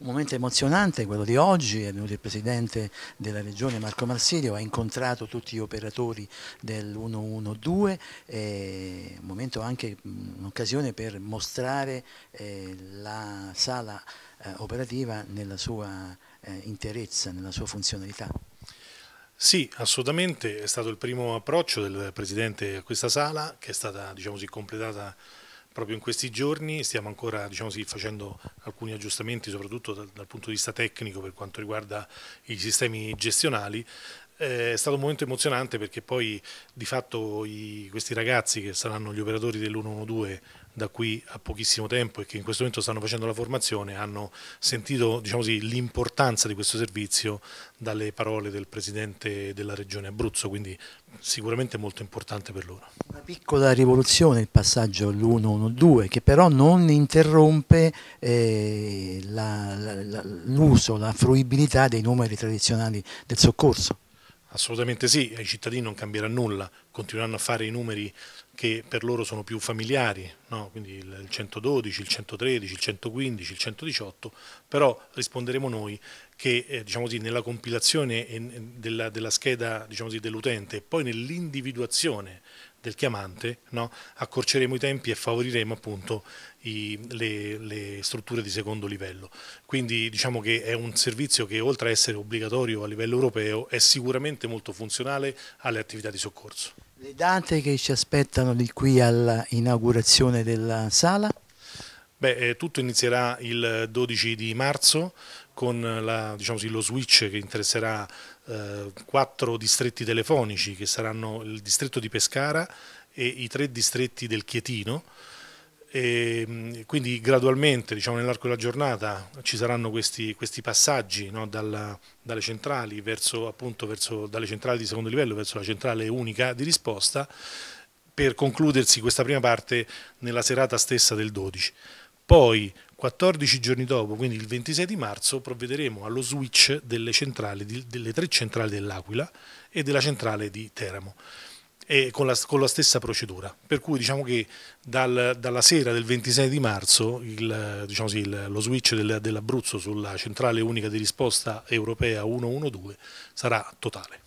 Un momento emozionante quello di oggi, è venuto il presidente della regione Marco Marsilio, ha incontrato tutti gli operatori dell'112, è un momento anche un'occasione per mostrare eh, la sala eh, operativa nella sua eh, interezza, nella sua funzionalità. Sì, assolutamente, è stato il primo approccio del Presidente a questa sala che è stata diciamo così, completata proprio in questi giorni, stiamo ancora diciamo sì, facendo alcuni aggiustamenti soprattutto dal, dal, punto di vista tecnico per quanto riguarda i sistemi gestionali, eh, è stato un momento emozionante perché poi di fatto i, questi ragazzi che saranno gli operatori dell'112 da qui a pochissimo tempo e che in questo momento stanno facendo la formazione hanno sentito diciamo l'importanza di questo servizio dalle parole del Presidente della Regione Abruzzo, quindi sicuramente molto importante per loro. Una piccola rivoluzione il passaggio all'112 che però non interrompe eh, l'uso, la, la, la, la fruibilità dei numeri tradizionali del soccorso. Assolutamente sì, ai cittadini non cambierà nulla, continueranno a fare i numeri che per loro sono più familiari, no? quindi il 112, il 113, il 115, il 118, però risponderemo noi che eh, diciamo così, nella compilazione della, della scheda diciamo dell'utente e poi nell'individuazione del chiamante, no? accorceremo i tempi e favoriremo appunto i, le, le, strutture di secondo livello. Quindi diciamo che è un servizio che oltre a essere obbligatorio a livello europeo è sicuramente molto funzionale alle attività di soccorso. Le date che ci aspettano di qui all'inaugurazione della sala? Beh, eh, tutto inizierà il 12 di marzo con la, diciamo così, lo switch che interesserà eh, quattro distretti telefonici che saranno il distretto di Pescara e i tre distretti del Chietino. E, ehm, quindi gradualmente diciamo, nell'arco della giornata ci saranno questi, questi passaggi no, dalla, dalle centrali verso, appunto, verso, dalle centrali di secondo livello verso la centrale unica di risposta per concludersi questa prima parte nella serata stessa del 12. Poi 14 giorni dopo, quindi il 26 di marzo, provvederemo allo switch delle, centrali, delle tre centrali dell'Aquila e della centrale di Teramo. Con la, con, la, stessa procedura. Per cui diciamo che dal, dalla sera del 26 di marzo il, diciamo sì, il, lo switch del, dell'Abruzzo sulla centrale unica di risposta europea 112 sarà totale.